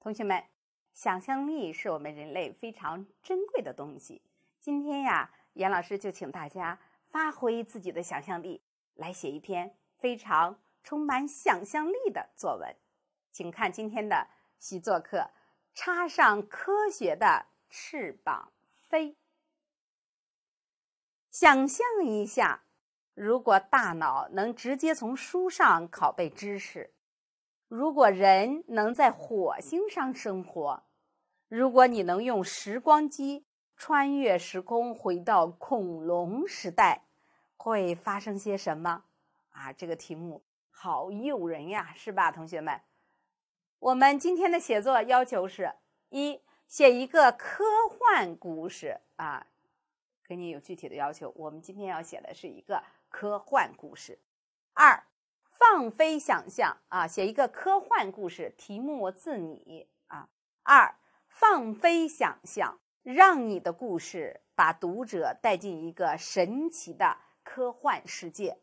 同学们，想象力是我们人类非常珍贵的东西。今天呀，严老师就请大家发挥自己的想象力，来写一篇非常充满想象力的作文。请看今天的习作课：插上科学的翅膀飞。想象一下，如果大脑能直接从书上拷贝知识。如果人能在火星上生活，如果你能用时光机穿越时空回到恐龙时代，会发生些什么？啊，这个题目好诱人呀，是吧，同学们？我们今天的写作要求是：一、写一个科幻故事啊，给你有具体的要求。我们今天要写的是一个科幻故事。二。放飞想象啊，写一个科幻故事，题目自拟啊。二，放飞想象，让你的故事把读者带进一个神奇的科幻世界。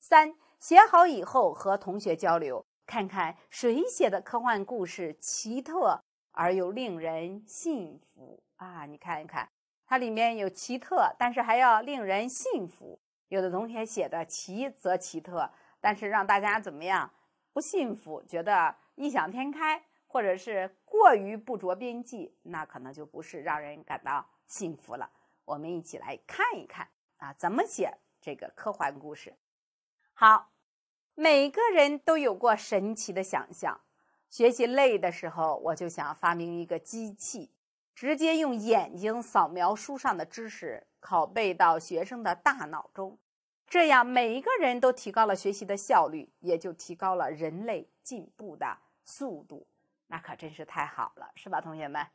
三，写好以后和同学交流，看看谁写的科幻故事奇特而又令人信服啊。你看一看，它里面有奇特，但是还要令人信服。有的同学写的奇则奇特。但是让大家怎么样不幸福？觉得异想天开，或者是过于不着边际，那可能就不是让人感到幸福了。我们一起来看一看啊，怎么写这个科幻故事？好，每个人都有过神奇的想象。学习累的时候，我就想发明一个机器，直接用眼睛扫描书上的知识，拷贝到学生的大脑中。这样，每一个人都提高了学习的效率，也就提高了人类进步的速度。那可真是太好了，是吧，同学们？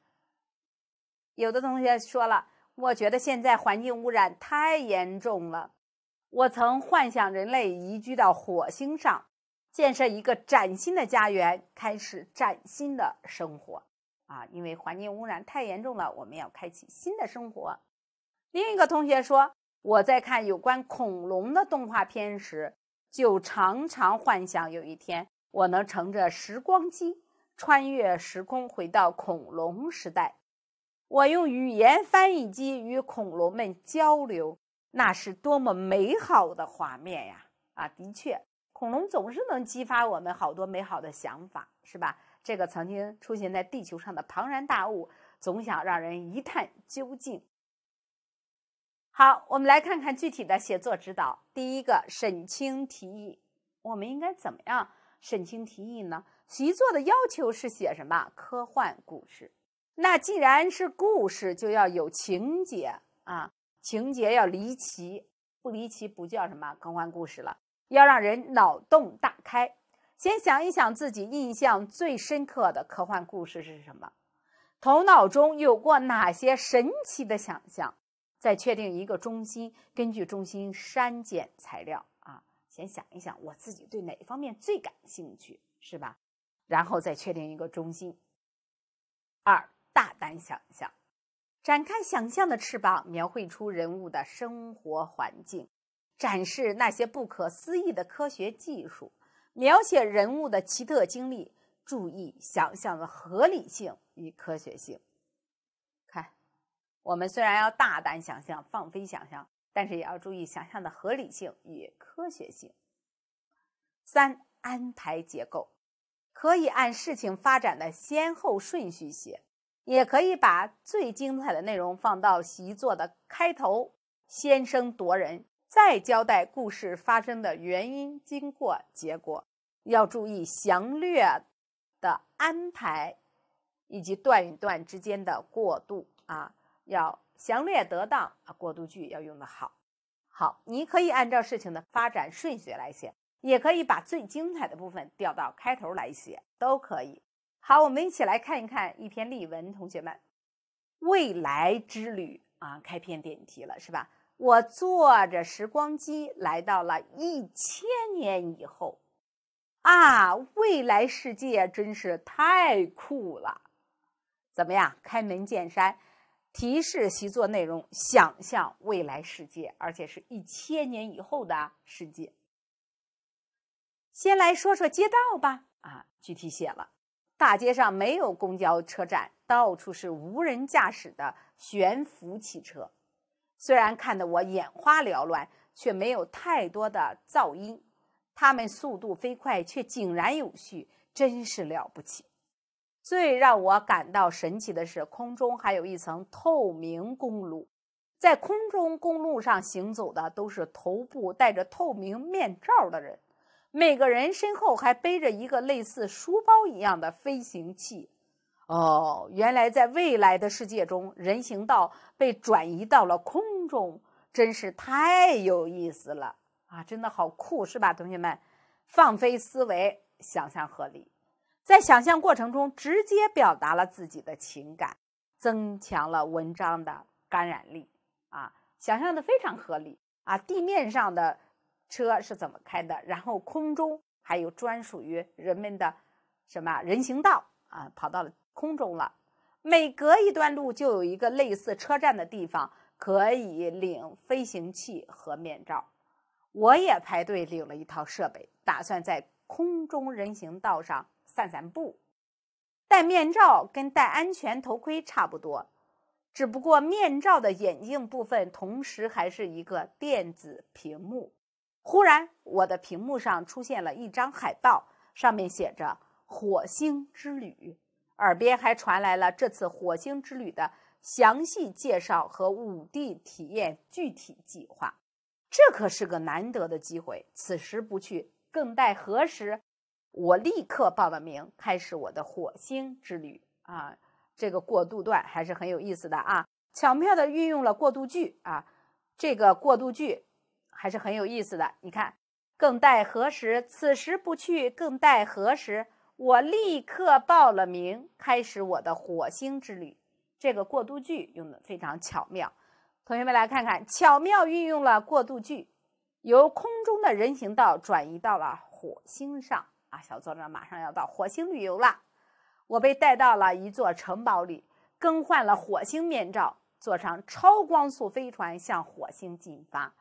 有的同学说了，我觉得现在环境污染太严重了。我曾幻想人类移居到火星上，建设一个崭新的家园，开始崭新的生活。啊，因为环境污染太严重了，我们要开启新的生活。另一个同学说。我在看有关恐龙的动画片时，就常常幻想有一天我能乘着时光机穿越时空，回到恐龙时代。我用语言翻译机与恐龙们交流，那是多么美好的画面呀！啊，的确，恐龙总是能激发我们好多美好的想法，是吧？这个曾经出现在地球上的庞然大物，总想让人一探究竟。好，我们来看看具体的写作指导。第一个，审清题意，我们应该怎么样审清题意呢？习作的要求是写什么？科幻故事。那既然是故事，就要有情节啊，情节要离奇，不离奇不叫什么科幻故事了。要让人脑洞大开，先想一想自己印象最深刻的科幻故事是什么，头脑中有过哪些神奇的想象。再确定一个中心，根据中心删减材料啊。先想一想，我自己对哪方面最感兴趣，是吧？然后再确定一个中心。二，大胆想象，展开想象的翅膀，描绘出人物的生活环境，展示那些不可思议的科学技术，描写人物的奇特经历，注意想象的合理性与科学性。我们虽然要大胆想象、放飞想象，但是也要注意想象的合理性与科学性。三、安排结构，可以按事情发展的先后顺序写，也可以把最精彩的内容放到习作的开头，先声夺人，再交代故事发生的原因、经过、结果。要注意详略的安排以及段与段之间的过渡啊。要详略得当啊，过渡句要用的好。好，你可以按照事情的发展顺序来写，也可以把最精彩的部分调到开头来写，都可以。好，我们一起来看一看一篇例文，同学们。未来之旅啊，开篇点题了，是吧？我坐着时光机来到了一千年以后啊，未来世界真是太酷了。怎么样？开门见山。提示习作内容：想象未来世界，而且是一千年以后的世界。先来说说街道吧。啊，具体写了，大街上没有公交车站，到处是无人驾驶的悬浮汽车。虽然看得我眼花缭乱，却没有太多的噪音。它们速度飞快，却井然有序，真是了不起。最让我感到神奇的是，空中还有一层透明公路，在空中公路上行走的都是头部戴着透明面罩的人，每个人身后还背着一个类似书包一样的飞行器。哦，原来在未来的世界中，人行道被转移到了空中，真是太有意思了啊！真的好酷，是吧，同学们？放飞思维，想象合理。在想象过程中，直接表达了自己的情感，增强了文章的感染力。啊，想象的非常合理啊！地面上的车是怎么开的？然后空中还有专属于人们的什么人行道啊？跑到了空中了。每隔一段路就有一个类似车站的地方，可以领飞行器和面罩。我也排队领了一套设备，打算在空中人行道上。散散步，戴面罩跟戴安全头盔差不多，只不过面罩的眼镜部分同时还是一个电子屏幕。忽然，我的屏幕上出现了一张海报，上面写着“火星之旅”，耳边还传来了这次火星之旅的详细介绍和五 D 体验具体计划。这可是个难得的机会，此时不去，更待何时？我立刻报了名，开始我的火星之旅啊！这个过渡段还是很有意思的啊，巧妙地运用了过渡句啊，这个过渡句还是很有意思的。你看，更待何时？此时不去，更待何时？我立刻报了名，开始我的火星之旅。这个过渡句用的非常巧妙。同学们来看看，巧妙运用了过渡句，由空中的人行道转移到了火星上。啊，小作者马上要到火星旅游了。我被带到了一座城堡里，更换了火星面罩，坐上超光速飞船向火星进发。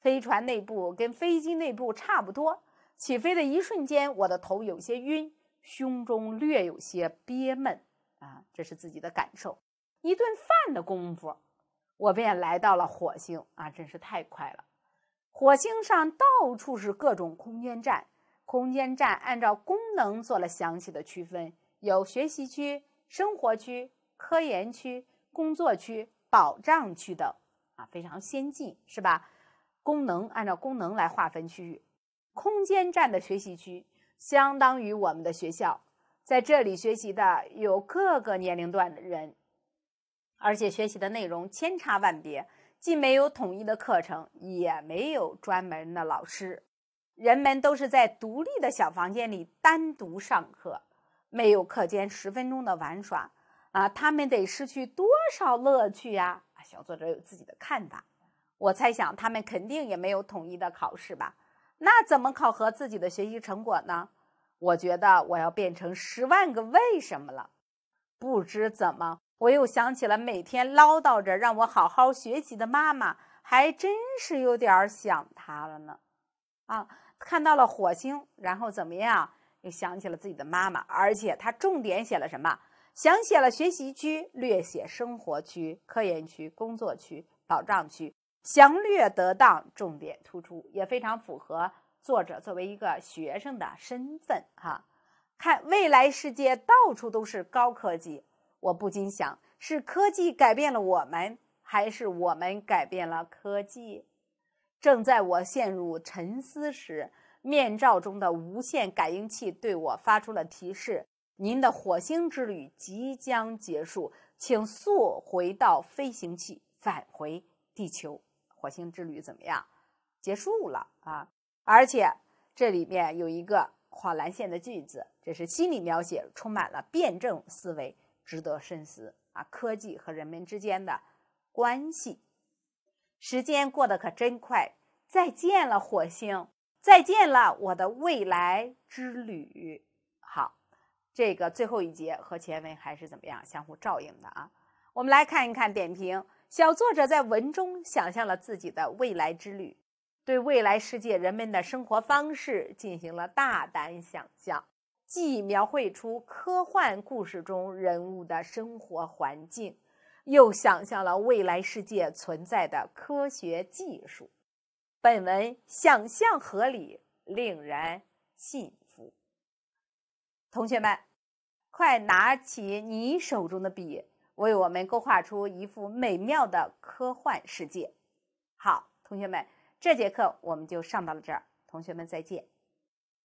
飞船内部跟飞机内部差不多。起飞的一瞬间，我的头有些晕，胸中略有些憋闷。啊，这是自己的感受。一顿饭的功夫，我便来到了火星。啊，真是太快了！火星上到处是各种空间站。空间站按照功能做了详细的区分，有学习区、生活区、科研区、工作区、保障区等，啊，非常先进，是吧？功能按照功能来划分区域，空间站的学习区相当于我们的学校，在这里学习的有各个年龄段的人，而且学习的内容千差万别，既没有统一的课程，也没有专门的老师。人们都是在独立的小房间里单独上课，没有课间十分钟的玩耍，啊，他们得失去多少乐趣呀！啊，小作者有自己的看法，我猜想他们肯定也没有统一的考试吧？那怎么考核自己的学习成果呢？我觉得我要变成十万个为什么了。不知怎么，我又想起了每天唠叨着让我好好学习的妈妈，还真是有点想她了呢，啊。看到了火星，然后怎么样？又想起了自己的妈妈，而且他重点写了什么？详写了学习区，略写生活区、科研区、工作区、保障区，详略得当，重点突出，也非常符合作者作为一个学生的身份。哈，看未来世界到处都是高科技，我不禁想：是科技改变了我们，还是我们改变了科技？正在我陷入沉思时，面罩中的无线感应器对我发出了提示：“您的火星之旅即将结束，请速回到飞行器，返回地球。”火星之旅怎么样？结束了啊！而且这里面有一个划蓝线的句子，这是心理描写，充满了辩证思维，值得深思啊！科技和人们之间的关系。时间过得可真快，再见了火星，再见了我的未来之旅。好，这个最后一节和前文还是怎么样相互照应的啊？我们来看一看点评。小作者在文中想象了自己的未来之旅，对未来世界人们的生活方式进行了大胆想象，既描绘出科幻故事中人物的生活环境。又想象了未来世界存在的科学技术，本文想象合理，令人信服。同学们，快拿起你手中的笔，为我们勾画出一幅美妙的科幻世界。好，同学们，这节课我们就上到了这儿，同学们再见。